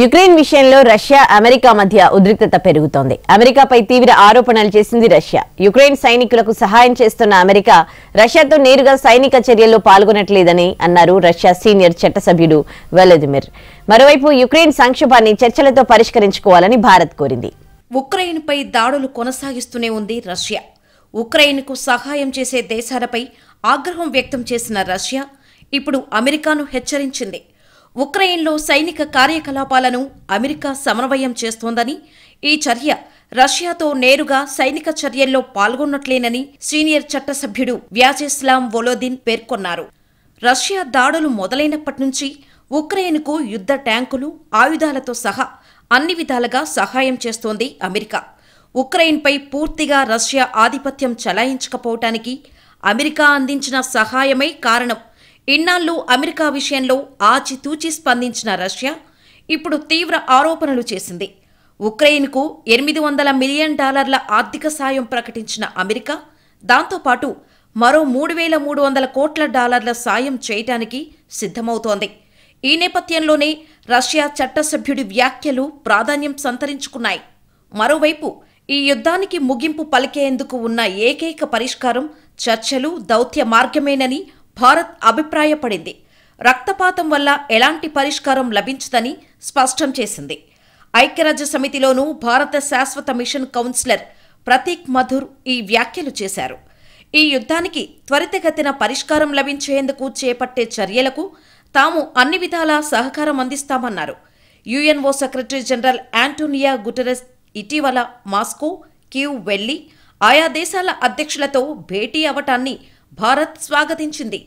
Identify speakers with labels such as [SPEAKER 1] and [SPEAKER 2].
[SPEAKER 1] Ukraine విషయంలో Russia America మధ్య ఉద్రిక్తత పెరుగుతోంది అమెరికాపై తీవ్ర ఆరోపణలు చేసింది రష్యా యుక్రెయిన్ సైనికులకు సహాయం చేస్తున్న అమెరికా రష్యాతో నేరుగా సైనిక చర్యల్లో పాల్గొనట్లేదని అన్నారు రష్యా సీనియర్ చట్టసభ్యుడు వెలదిమిర్ మరోవైపు యుక్రెయిన్ సంక్షోభాన్ని చర్చలతో పరిష్కరించుకోవాలని భారత్ కోరింది
[SPEAKER 2] ఉక్రెయిన్పై దాడులు కొనసాగిస్తూనే ఉంది రష్యా ఉక్రెయిన్కు సహాయం చేసే దేశాలపై ఆగ్రహం వ్యక్తం చేసిన రష్యా ఇప్పుడు అమెరికాను హెచ్చరించింది ఉక్రెయిన్లో సైనిక కార్యకలాపాలను అమెరికా సమన్వయం చేస్తోందని ఈ చర్య రష్యాతో నేరుగా సైనిక చర్యల్లో పాల్గొన్నట్లేనని సీనియర్ చట్టసభ్యుడు వ్యాజెస్లాం వొలోదిన్ పేర్కొన్నారు రష్యా దాడులు మొదలైనప్పటి నుంచి ఉక్రెయిన్కు యుద్ధ ట్యాంకులు ఆయుధాలతో సహా అన్ని విధాలుగా సహాయం చేస్తోంది అమెరికా ఉక్రెయిన్పై పూర్తిగా రష్యా ఆధిపత్యం చలాయించకపోవటానికి అమెరికా అందించిన సహాయమే కారణం ఇన్నాళ్ళు అమెరికా విషయంలో ఆచితూచి స్పందించిన రష్యా ఇప్పుడు తీవ్ర ఆరోపణలు చేసింది ఉక్రెయిన్కు ఎనిమిది వందల మిలియన్ డాలర్ల ఆర్థిక సాయం ప్రకటించిన అమెరికా దాంతోపాటు మరో మూడు వేల మూడు వందల కోట్ల డాలర్ల సాయం చేయటానికి సిద్ధమవుతోంది ఈ నేపథ్యంలోనే రష్యా చట్టసభ్యుడి వ్యాఖ్యలు ప్రాధాన్యం సంతరించుకున్నాయి మరోవైపు ఈ యుద్ధానికి ముగింపు పలికేందుకు ఉన్న ఏకైక పరిష్కారం చర్చలు దౌత్య మార్గమేనని భారత్ అభిప్రాయపడింది రక్తపాతం వల్ల ఎలాంటి పరిష్కారం లభించదని స్పష్టం చేసింది ఐక్యరాజ్య సమితిలోనూ భారత శాశ్వత మిషన్ కౌన్సిలర్ ప్రతీక్ మధుర్ ఈ వ్యాఖ్యలు చేశారు ఈ యుద్ధానికి త్వరితగతిన పరిష్కారం లభించేందుకు చేపట్టే చర్యలకు తాము అన్ని విధాలా సహకారం అందిస్తామన్నారు UNO secretary general Antonio Guterres ఇటీవల మాస్కో క్యూ వెళ్లి ఆయా దేశాల అధ్యక్షులతో భేటీ అవటాన్ని భారత్ స్వాగతించింది